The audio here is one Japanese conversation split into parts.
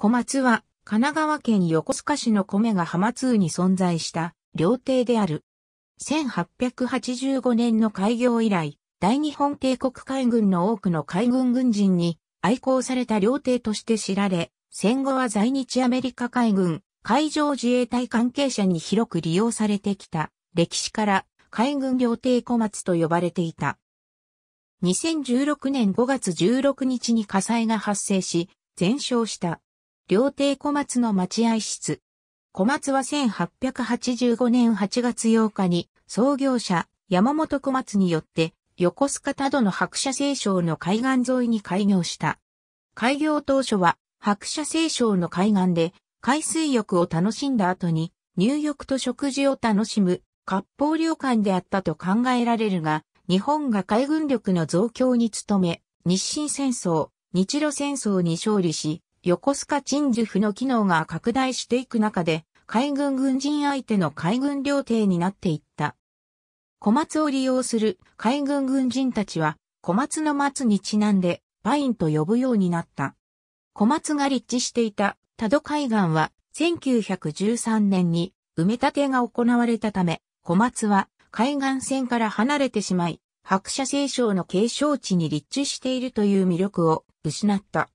小松は、神奈川県横須賀市の米が浜通に存在した料亭である。1885年の開業以来、大日本帝国海軍の多くの海軍軍人に愛好された料亭として知られ、戦後は在日アメリカ海軍、海上自衛隊関係者に広く利用されてきた歴史から海軍料亭小松と呼ばれていた。2016年5月16日に火災が発生し、全焼した。料亭小松の待合室。小松は1885年8月8日に創業者山本小松によって横須賀多度の白車聖章の海岸沿いに開業した。開業当初は白車聖章の海岸で海水浴を楽しんだ後に入浴と食事を楽しむ割烹旅館であったと考えられるが、日本が海軍力の増強に努め、日清戦争、日露戦争に勝利し、横須賀鎮守府の機能が拡大していく中で、海軍軍人相手の海軍料亭になっていった。小松を利用する海軍軍人たちは、小松の松にちなんで、パインと呼ぶようになった。小松が立地していた多度海岸は、1913年に埋め立てが行われたため、小松は海岸線から離れてしまい、白車聖章の継承地に立地しているという魅力を失った。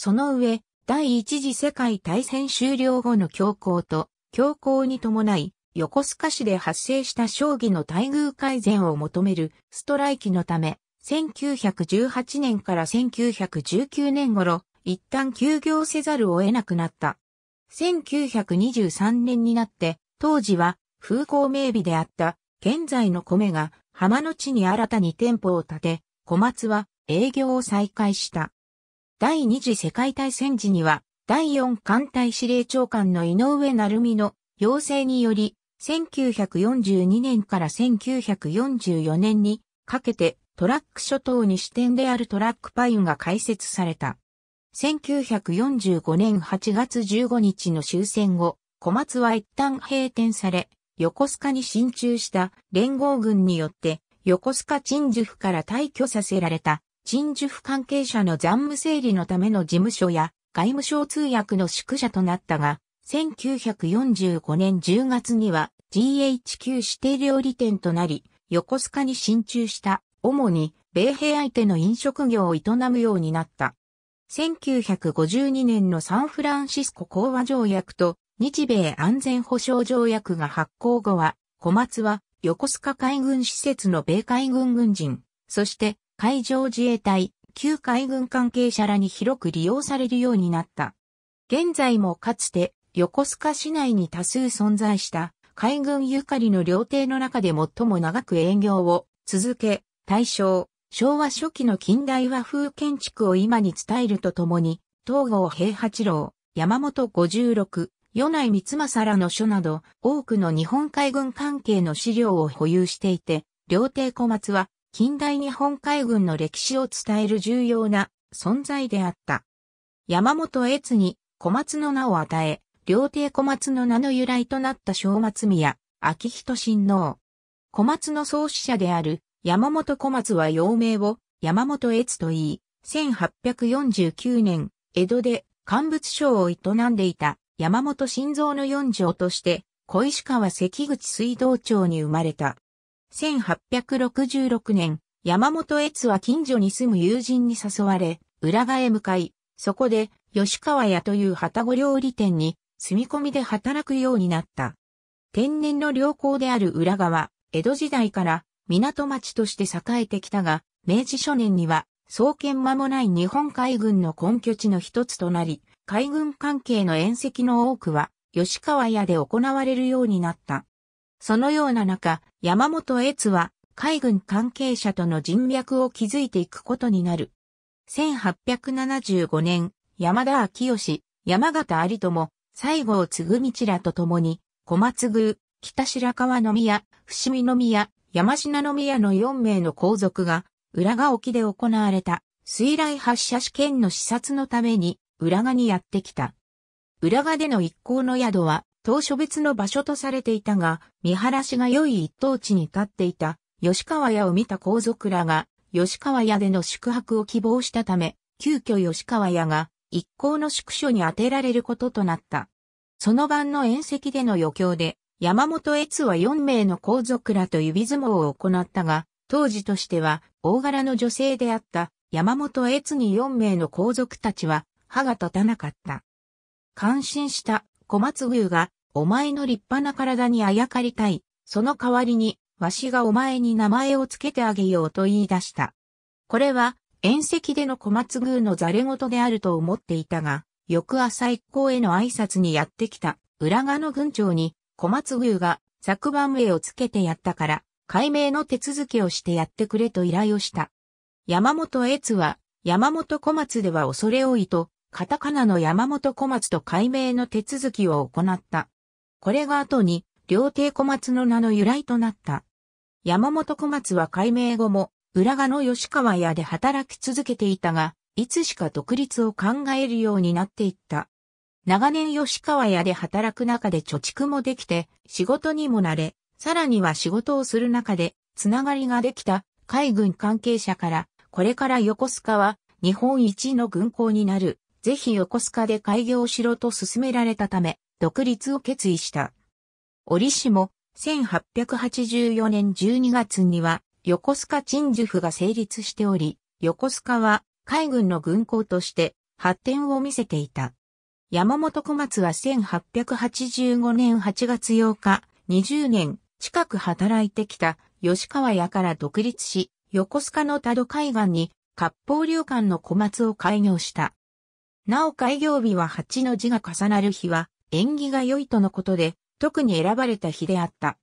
その上、第一次世界大戦終了後の恐慌と、恐慌に伴い、横須賀市で発生した将棋の待遇改善を求めるストライキのため、1918年から1919年頃、一旦休業せざるを得なくなった。1923年になって、当時は風光明媚であった現在の米が浜の地に新たに店舗を建て、小松は営業を再開した。第二次世界大戦時には、第4艦隊司令長官の井上成美の要請により、1942年から1944年にかけてトラック諸島に支店であるトラックパインが開設された。1945年8月15日の終戦後、小松は一旦閉店され、横須賀に進駐した連合軍によって、横須賀鎮守府から退去させられた陳府関係者の残務整理のための事務所や外務省通訳の宿舎となったが、1945年10月には GHQ 指定料理店となり、横須賀に進駐した、主に米兵相手の飲食業を営むようになった。1952年のサンフランシスコ講和条約と日米安全保障条約が発行後は、小松は横須賀海軍施設の米海軍軍人、そして海上自衛隊、旧海軍関係者らに広く利用されるようになった。現在もかつて横須賀市内に多数存在した海軍ゆかりの料亭の中で最も長く営業を続け、大正、昭和初期の近代和風建築を今に伝えるとともに、東郷平八郎、山本五十六、米内三政らの書など、多くの日本海軍関係の資料を保有していて、料亭小松は、近代日本海軍の歴史を伝える重要な存在であった。山本悦に小松の名を与え、料亭小松の名の由来となった正松宮、秋人親王。小松の創始者である山本小松は幼名を山本悦と言い、1849年、江戸で乾物商を営んでいた山本晋三の四条として、小石川関口水道町に生まれた。1866年、山本越は近所に住む友人に誘われ、浦賀へ向かい、そこで吉川屋という旗子料理店に住み込みで働くようになった。天然の良好である浦賀は、江戸時代から港町として栄えてきたが、明治初年には、創建間もない日本海軍の根拠地の一つとなり、海軍関係の宴席の多くは、吉川屋で行われるようになった。そのような中、山本悦は海軍関係者との人脈を築いていくことになる。1875年、山田昭義、山形有友、西郷嗣道らと共に、小松宮、北白川宮、伏見宮、山品宮の4名の皇族が、浦賀沖で行われた、水雷発射試験の視察のために、浦賀にやってきた。浦賀での一行の宿は、当初別の場所とされていたが、見晴らしが良い一等地に立っていた吉川屋を見た皇族らが、吉川屋での宿泊を希望したため、急遽吉川屋が一行の宿所に当てられることとなった。その晩の宴席での余興で、山本悦は4名の皇族らと指相撲を行ったが、当時としては大柄の女性であった山本悦に4名の皇族たちは歯が立たなかった。感心した小松宮がお前の立派な体にあやかりたい。その代わりに、わしがお前に名前をつけてあげようと言い出した。これは、宴席での小松宮のザレ事であると思っていたが、翌朝一行への挨拶にやってきた、浦賀の軍長に、小松宮が、昨晩名をつけてやったから、解明の手続きをしてやってくれと依頼をした。山本悦は、山本小松では恐れ多いと、カタカナの山本小松と解明の手続きを行った。これが後に、料亭小松の名の由来となった。山本小松は改名後も、浦賀の吉川屋で働き続けていたが、いつしか独立を考えるようになっていった。長年吉川屋で働く中で貯蓄もできて、仕事にもなれ、さらには仕事をする中で、つながりができた海軍関係者から、これから横須賀は日本一の軍港になる、ぜひ横須賀で開業しろと勧められたため、独立を決意した。折しも、1884年12月には、横須賀鎮守府が成立しており、横須賀は海軍の軍港として発展を見せていた。山本小松は1885年8月8日、20年近く働いてきた吉川屋から独立し、横須賀の田戸海岸に割烹旅館の小松を開業した。なお開業日は8の字が重なる日は縁起が良いとのことで、特に選ばれた日であった。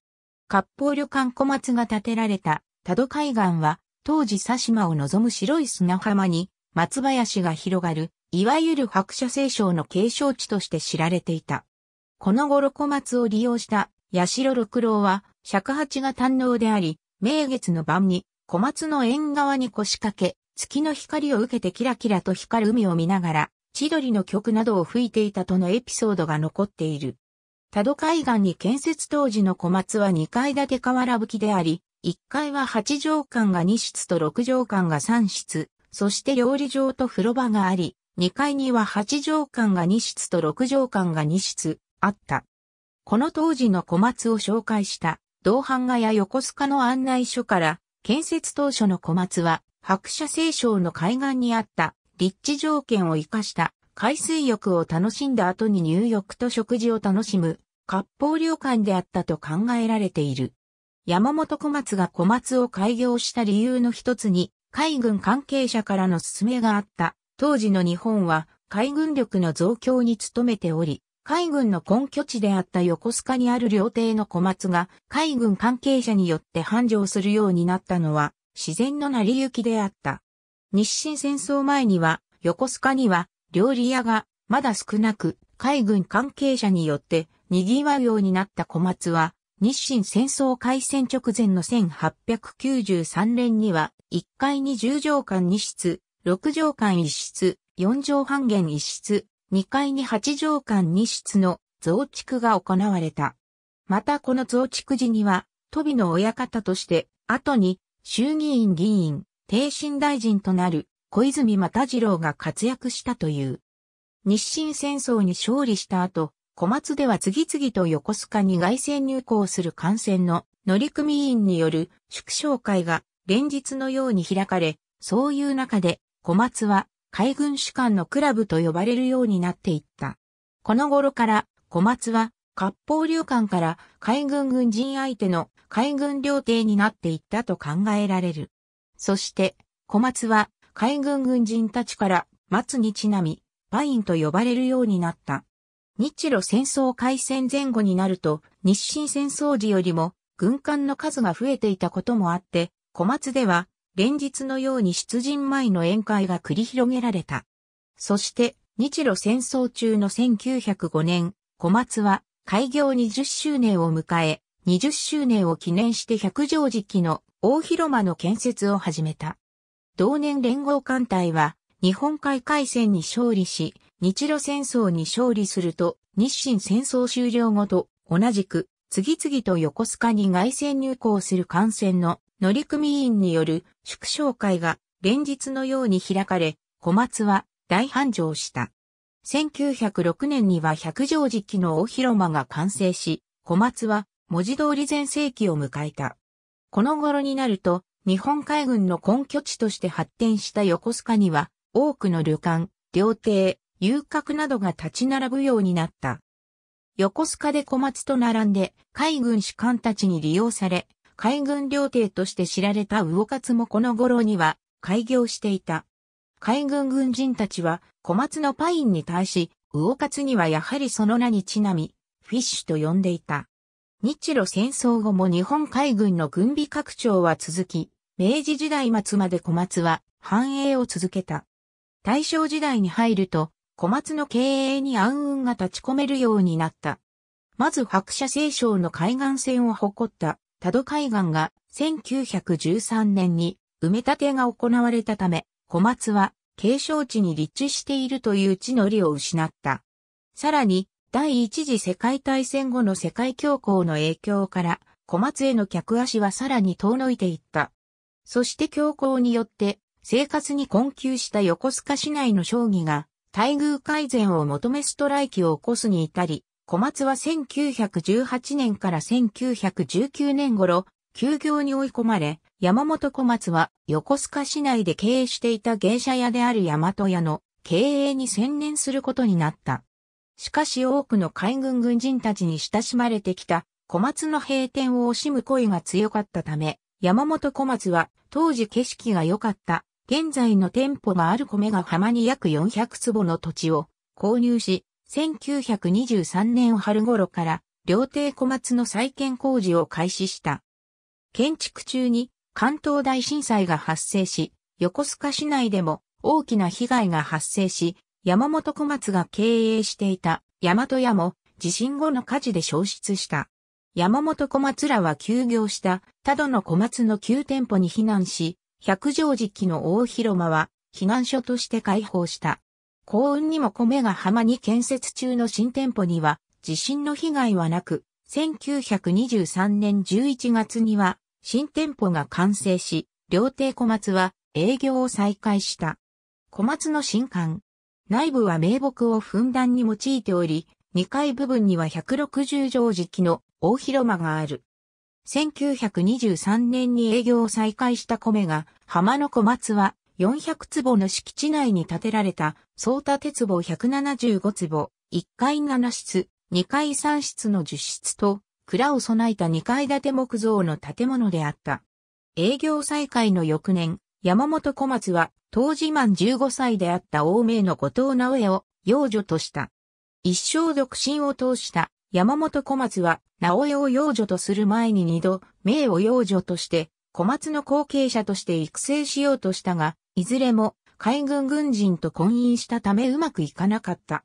割烹旅館小松が建てられた多度海岸は、当時佐島を望む白い砂浜に、松林が広がる、いわゆる白車聖章の継承地として知られていた。この頃小松を利用した八代六郎は、尺八が堪能であり、明月の晩に小松の縁側に腰掛け、月の光を受けてキラキラと光る海を見ながら、千鳥の曲などを吹いていたとのエピソードが残っている。多度海岸に建設当時の小松は2階建て瓦吹きであり、1階は8畳間が2室と6畳間が3室、そして料理場と風呂場があり、2階には8畳間が2室と6畳間が2室、あった。この当時の小松を紹介した、同版画や横須賀の案内書から、建設当初の小松は、白社聖章の海岸にあった立地条件を活かした海水浴を楽しんだ後に入浴と食事を楽しむ、割烹旅館であったと考えられている。山本小松が小松を開業した理由の一つに、海軍関係者からの勧めがあった。当時の日本は海軍力の増強に努めており、海軍の根拠地であった横須賀にある料亭の小松が海軍関係者によって繁盛するようになったのは自然の成り行きであった。日清戦争前には、横須賀には料理屋がまだ少なく、海軍関係者によって賑わうようになった小松は、日清戦争開戦直前の1893年には、1階に10畳間2室、6畳間1室、4畳半減1室、2階に8畳間2室の増築が行われた。またこの増築時には、飛びの親方として、後に衆議院議員、帝信大臣となる小泉又次郎が活躍したという。日清戦争に勝利した後、小松では次々と横須賀に外線入港する艦船の乗組員による祝勝会が連日のように開かれ、そういう中で小松は海軍主管のクラブと呼ばれるようになっていった。この頃から小松は割烹流館から海軍軍人相手の海軍料亭になっていったと考えられる。そして、小松は海軍軍人たちから松にちなみ、パインと呼ばれるようになった。日露戦争開戦前後になると、日清戦争時よりも軍艦の数が増えていたこともあって、小松では連日のように出陣前の宴会が繰り広げられた。そして、日露戦争中の1905年、小松は開業20周年を迎え、20周年を記念して百条時期の大広間の建設を始めた。同年連合艦隊は日本海海戦に勝利し、日露戦争に勝利すると日清戦争終了後と同じく次々と横須賀に外戦入港する艦船の乗組員による祝勝会が連日のように開かれ、小松は大繁盛した。1906年には百条時期の大広間が完成し、小松は文字通り全盛期を迎えた。この頃になると、日本海軍の根拠地として発展した横須賀には、多くの旅館、料亭、遊郭などが立ち並ぶようになった。横須賀で小松と並んで、海軍士官たちに利用され、海軍料亭として知られた魚勝もこの頃には、開業していた。海軍軍人たちは、小松のパインに対し、魚勝にはやはりその名にちなみ、フィッシュと呼んでいた。日露戦争後も日本海軍の軍備拡張は続き、明治時代末まで小松は繁栄を続けた。大正時代に入ると、小松の経営に暗雲が立ち込めるようになった。まず白車清少の海岸線を誇った多度海岸が1913年に埋め立てが行われたため、小松は継承地に立地しているという地の利を失った。さらに、第一次世界大戦後の世界恐慌の影響から、小松への客足はさらに遠のいていった。そして恐慌によって、生活に困窮した横須賀市内の将棋が、待遇改善を求めストライキを起こすに至り、小松は1918年から1919年頃、休業に追い込まれ、山本小松は横須賀市内で経営していた芸者屋である大和屋の経営に専念することになった。しかし多くの海軍軍人たちに親しまれてきた小松の閉店を惜しむ声が強かったため、山本小松は当時景色が良かった現在の店舗がある米が浜に約400坪の土地を購入し、1923年春頃から料亭小松の再建工事を開始した。建築中に関東大震災が発生し、横須賀市内でも大きな被害が発生し、山本小松が経営していた山戸屋も地震後の火事で消失した。山本小松らは休業した多度の小松の9店舗に避難し、百条時期の大広間は避難所として開放した。幸運にも米が浜に建設中の新店舗には地震の被害はなく、1923年11月には新店舗が完成し、料亭小松は営業を再開した。小松の新館、内部は名木をふんだんに用いており、2階部分には160畳敷の大広間がある。1923年に営業を再開した米が、浜の小松は400坪の敷地内に建てられた、総田鉄棒175坪、1階7室、2階3室の10室と、蔵を備えた2階建て木造の建物であった。営業再開の翌年、山本小松は、当時満15歳であった大名の後藤直江を養女とした。一生独身を通した山本小松は、直江を養女とする前に二度、名を養女として、小松の後継者として育成しようとしたが、いずれも海軍軍人と婚姻したためうまくいかなかった。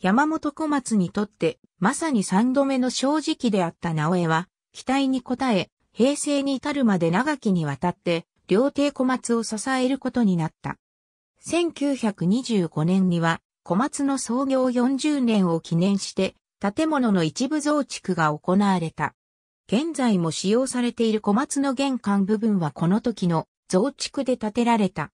山本小松にとって、まさに三度目の正直であった直江は、期待に応え、平成に至るまで長きにわたって、料亭小松を支えることになった。1925年には小松の創業40年を記念して建物の一部増築が行われた。現在も使用されている小松の玄関部分はこの時の増築で建てられた。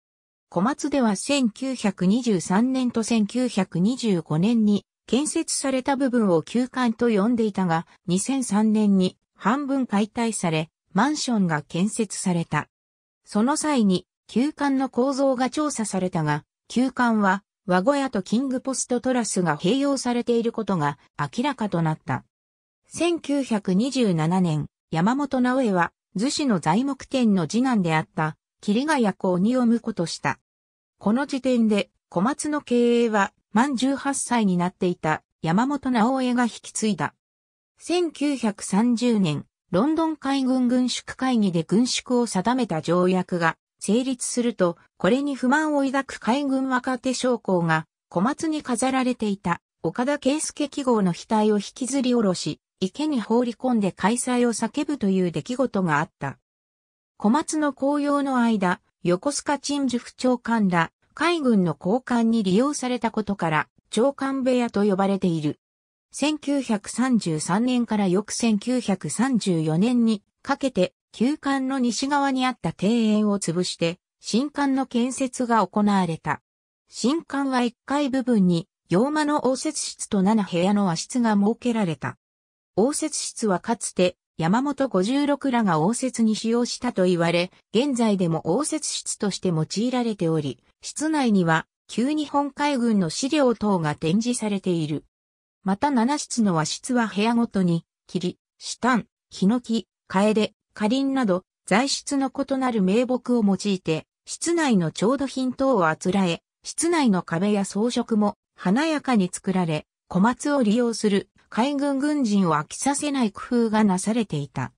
小松では1923年と1925年に建設された部分を休館と呼んでいたが、2003年に半分解体され、マンションが建設された。その際に、旧館の構造が調査されたが、旧館は、和小屋とキングポストトラスが併用されていることが明らかとなった。1927年、山本直江は、図子の材木店の次男であった、桐ヶ谷公に読むとした。この時点で、小松の経営は、満18歳になっていた山本直江が引き継いだ。1930年、ロンドン海軍軍縮会議で軍縮を定めた条約が成立すると、これに不満を抱く海軍若手将校が小松に飾られていた岡田圭介記号の額を引きずり下ろし、池に放り込んで開催を叫ぶという出来事があった。小松の紅葉の間、横須賀陳樹府長官ら海軍の高官に利用されたことから、長官部屋と呼ばれている。1933年から翌1934年にかけて旧館の西側にあった庭園を潰して新館の建設が行われた。新館は1階部分に洋間の応接室と7部屋の和室が設けられた。応接室はかつて山本56らが応接に使用したと言われ、現在でも応接室として用いられており、室内には旧日本海軍の資料等が展示されている。また七室の和室は部屋ごとに、霧、シタン、ヒノキ、カエデ、カリンなど、材質の異なる名木を用いて、室内の調度品等をあつらえ、室内の壁や装飾も華やかに作られ、小松を利用する海軍軍人を飽きさせない工夫がなされていた。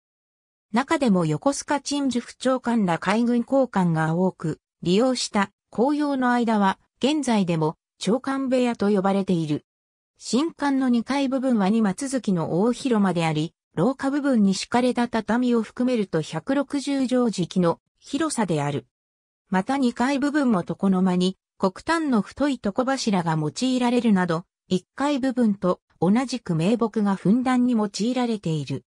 中でも横須賀陳守府長官ら海軍高官が多く利用した紅葉の間は現在でも長官部屋と呼ばれている。新館の2階部分は2松月の大広間であり、廊下部分に敷かれた畳を含めると160畳敷きの広さである。また2階部分も床の間に、黒炭の太い床柱が用いられるなど、1階部分と同じく名木がふんだんに用いられている。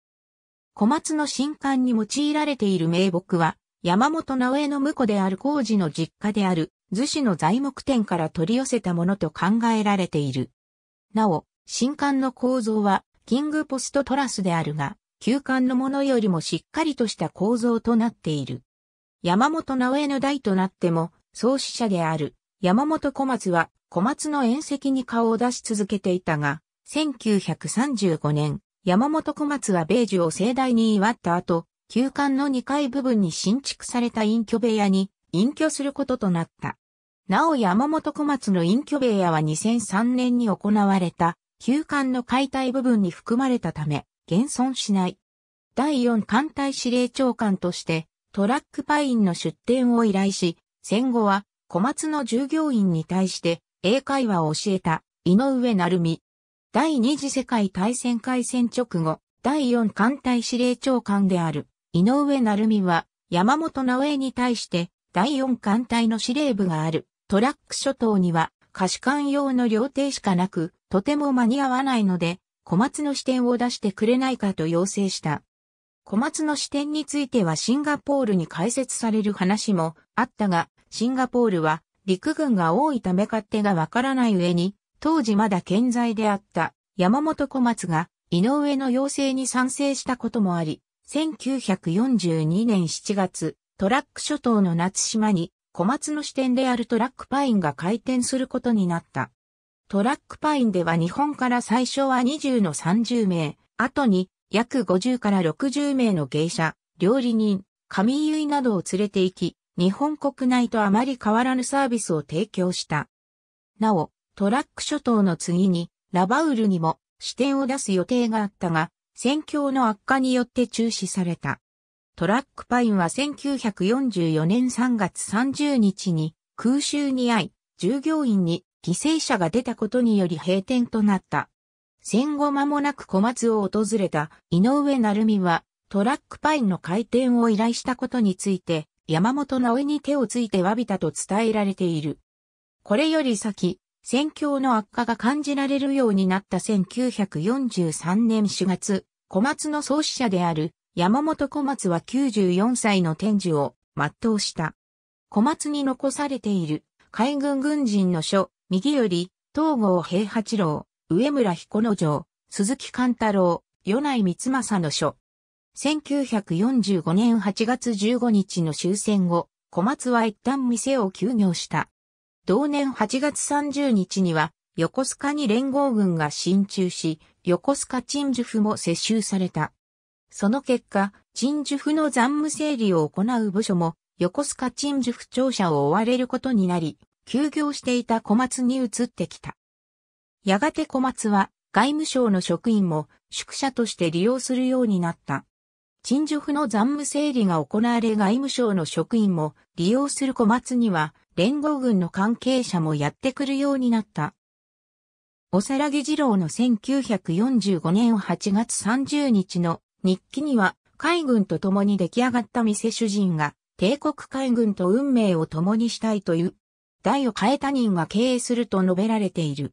小松の新館に用いられている名木は、山本直江の婿である工事の実家である、図子の材木店から取り寄せたものと考えられている。なお、新館の構造はキングポストトラスであるが、旧館のものよりもしっかりとした構造となっている。山本直江の代となっても、創始者である山本小松は小松の宴席に顔を出し続けていたが、1935年、山本小松は米寿を盛大に祝った後、旧館の2階部分に新築された隠居部屋に隠居することとなった。なお山本小松の隠居部屋は2003年に行われた、旧館の解体部分に含まれたため、現存しない。第4艦隊司令長官として、トラックパインの出店を依頼し、戦後は小松の従業員に対して英会話を教えた井上成美。第二次世界大戦開戦直後、第4艦隊司令長官である井上成美は山本直江に対して第4艦隊の司令部があるトラック諸島には可視館用の料亭しかなく、とても間に合わないので、小松の支店を出してくれないかと要請した。小松の支店についてはシンガポールに開設される話もあったが、シンガポールは陸軍が多いため勝手がわからない上に、当時まだ健在であった山本小松が井上の要請に賛成したこともあり、1942年7月、トラック諸島の夏島に小松の支店であるトラックパインが開店することになった。トラックパインでは日本から最初は20の30名、後に約50から60名の芸者、料理人、神結などを連れて行き、日本国内とあまり変わらぬサービスを提供した。なお、トラック諸島の次に、ラバウルにも支店を出す予定があったが、戦況の悪化によって中止された。トラックパインは1944年3月30日に空襲に遭い、従業員に犠牲者が出たことにより閉店となった。戦後間もなく小松を訪れた井上成美はトラックパインの開店を依頼したことについて山本直江に手をついて詫びたと伝えられている。これより先、戦況の悪化が感じられるようになった1943年4月、小松の創始者である山本小松は94歳の天寿を全うした。小松に残されている海軍軍人の書、右より、東郷平八郎、上村彦之丞、鈴木寛太郎、与内光政の書。1945年8月15日の終戦後、小松は一旦店を休業した。同年8月30日には、横須賀に連合軍が進駐し、横須賀鎮守府も接収された。その結果、陳樹府の残務整理を行う部署も、横須賀陳樹府庁舎を追われることになり、休業していた小松に移ってきた。やがて小松は、外務省の職員も宿舎として利用するようになった。陳樹府の残務整理が行われ外務省の職員も利用する小松には連合軍の関係者もやってくるようになった。おさらぎ二郎の1945年8月30日の日記には海軍と共に出来上がった店主人が帝国海軍と運命を共にしたいという、代を変えた人が経営すると述べられている。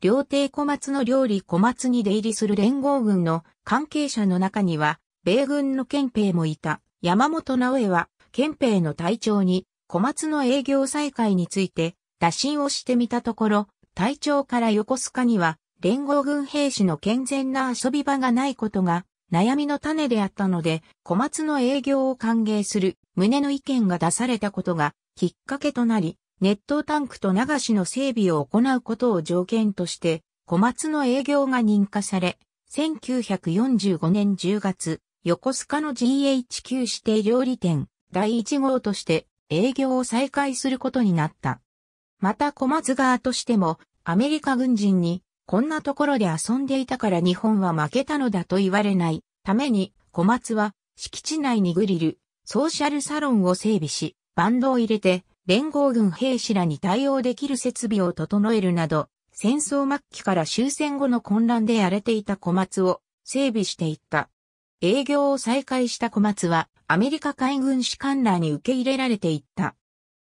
料亭小松の料理小松に出入りする連合軍の関係者の中には、米軍の憲兵もいた。山本直江は、憲兵の隊長に、小松の営業再開について、打診をしてみたところ、隊長から横須賀には、連合軍兵士の健全な遊び場がないことが悩みの種であったので、小松の営業を歓迎する旨の意見が出されたことがきっかけとなり、熱湯タンクと流しの整備を行うことを条件として、小松の営業が認可され、1945年10月、横須賀の GHQ 指定料理店第1号として営業を再開することになった。また小松側としてもアメリカ軍人にこんなところで遊んでいたから日本は負けたのだと言われないために、小松は敷地内にグリル、ソーシャルサロンを整備し、バンドを入れて、連合軍兵士らに対応できる設備を整えるなど、戦争末期から終戦後の混乱で荒れていた小松を整備していった。営業を再開した小松は、アメリカ海軍士官らに受け入れられていった。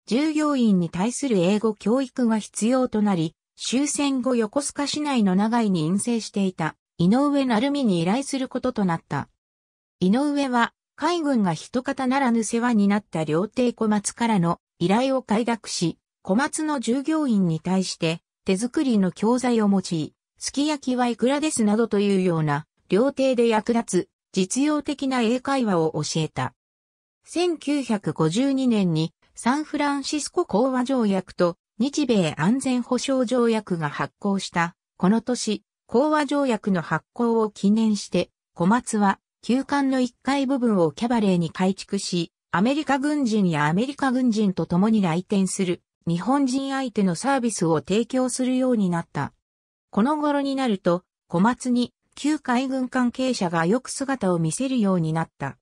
従業員に対する英語教育が必要となり、終戦後横須賀市内の長井に陰性していた井上成美に依頼することとなった。井上は海軍が人方ならぬ世話になった料亭小松からの依頼を快諾し、小松の従業員に対して手作りの教材を用い、すき焼きはいくらですなどというような料亭で役立つ実用的な英会話を教えた。1952年にサンフランシスコ講和条約と日米安全保障条約が発効した、この年、講和条約の発効を記念して、小松は、旧館の1階部分をキャバレーに改築し、アメリカ軍人やアメリカ軍人と共に来店する、日本人相手のサービスを提供するようになった。この頃になると、小松に、旧海軍関係者がよく姿を見せるようになった。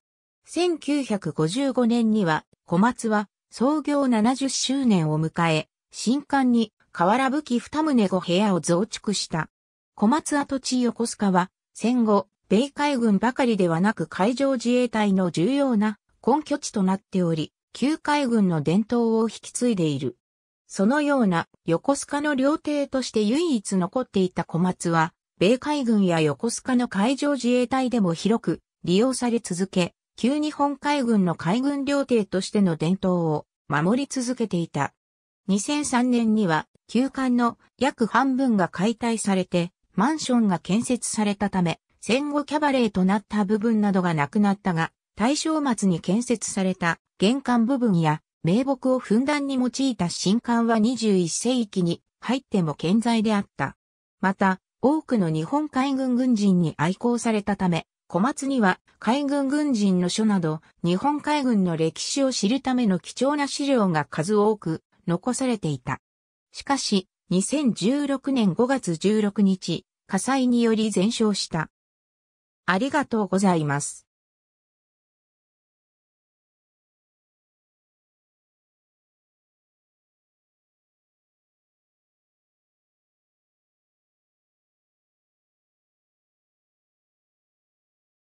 1955年には、小松は、創業70周年を迎え、新館に瓦武器二棟5部屋を増築した。小松跡地横須賀は、戦後、米海軍ばかりではなく海上自衛隊の重要な根拠地となっており、旧海軍の伝統を引き継いでいる。そのような横須賀の料亭として唯一残っていた小松は、米海軍や横須賀の海上自衛隊でも広く利用され続け、旧日本海軍の海軍料亭としての伝統を守り続けていた。2003年には旧館の約半分が解体されて、マンションが建設されたため、戦後キャバレーとなった部分などがなくなったが、大正末に建設された玄関部分や名木をふんだんに用いた新館は21世紀に入っても健在であった。また、多くの日本海軍軍人に愛好されたため、小松には海軍軍人の書など日本海軍の歴史を知るための貴重な資料が数多く残されていた。しかし、2016年5月16日、火災により全焼した。ありがとうございます。